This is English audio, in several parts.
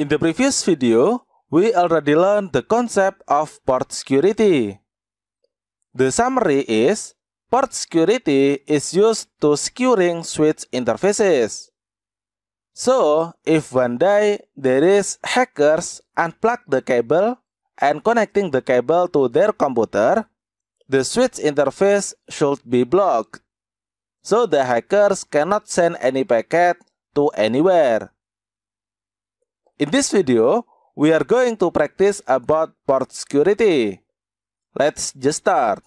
In the previous video, we already learned the concept of port security. The summary is, port security is used to securing switch interfaces. So, if one day there is hackers unplug the cable and connecting the cable to their computer, the switch interface should be blocked. So the hackers cannot send any packet to anywhere. In this video, we are going to practice about port security. Let's just start.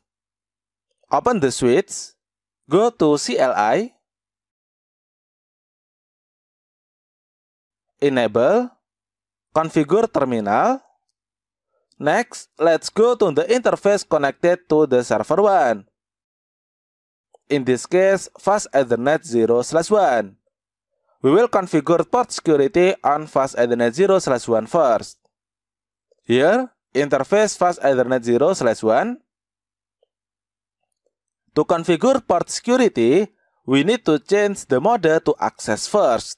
Open the switch, go to CLI, enable, configure terminal. Next, let's go to the interface connected to the server 1. In this case, fast Ethernet 0 slash 1. We will configure port security on fast Ethernet 0 slash 1 first. Here, interface fast Ethernet 0 slash 1. To configure port security, we need to change the mode to access first.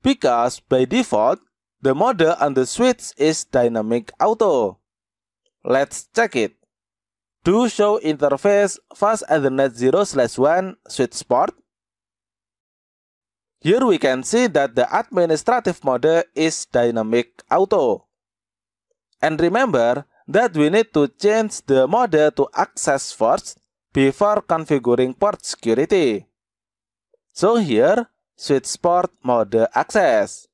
Because by default, the mode on the switch is dynamic auto. Let's check it. Do show interface fast Ethernet 0 slash 1 switch port. Here we can see that the administrative mode is dynamic auto. And remember that we need to change the mode to access first before configuring port security. So here, switch port mode access.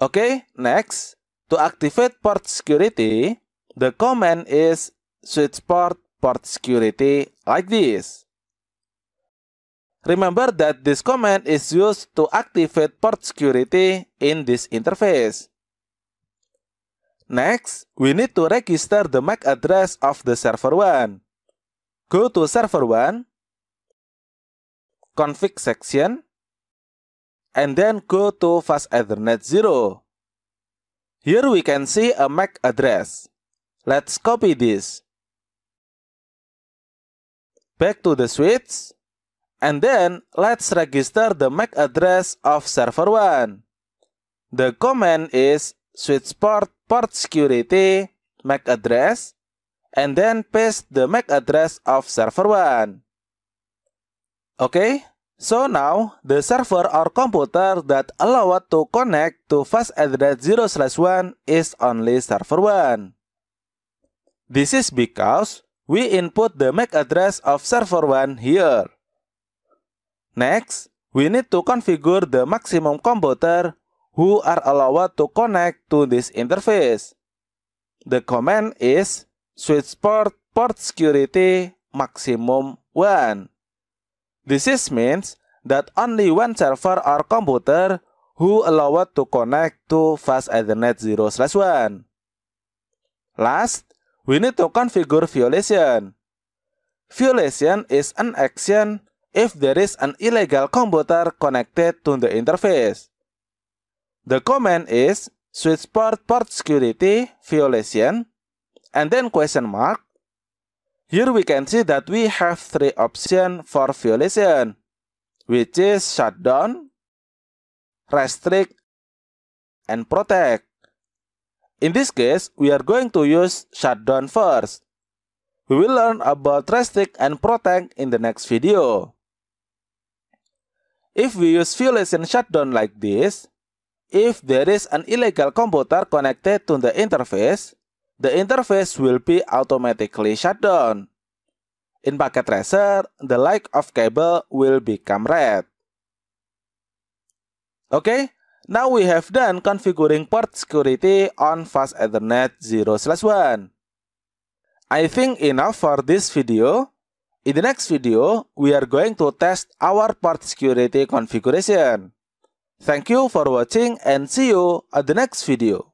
Okay, next, to activate port security, the command is switch port port security like this. Remember that this command is used to activate port security in this interface. Next, we need to register the MAC address of the server 1. Go to server 1, config section, and then go to fast ethernet 0. Here we can see a MAC address. Let's copy this. Back to the switch, and then let's register the MAC address of server 1. The command is switchport port security MAC address and then paste the MAC address of server 1. Okay, so now the server or computer that allowed to connect to fast address 0 slash 1 is only server 1. This is because we input the MAC address of server 1 here. Next, we need to configure the maximum computer who are allowed to connect to this interface. The command is switch port port security maximum 1. This means that only one server or computer who allowed to connect to fast ethernet 0 slash 1. Last, we need to configure violation. Violation is an action if there is an illegal computer connected to the interface. The command is switch port port security violation and then question mark. Here we can see that we have three options for violation, which is shutdown, restrict, and protect. In this case, we are going to use shutdown first. We will learn about restrict and protect in the next video. If we use few shutdown like this, if there is an illegal computer connected to the interface, the interface will be automatically shut down. In packet tracer, the light of cable will become red. Okay, now we have done configuring port security on fast ethernet 0/1. I think enough for this video. In the next video, we are going to test our part security configuration. Thank you for watching and see you at the next video.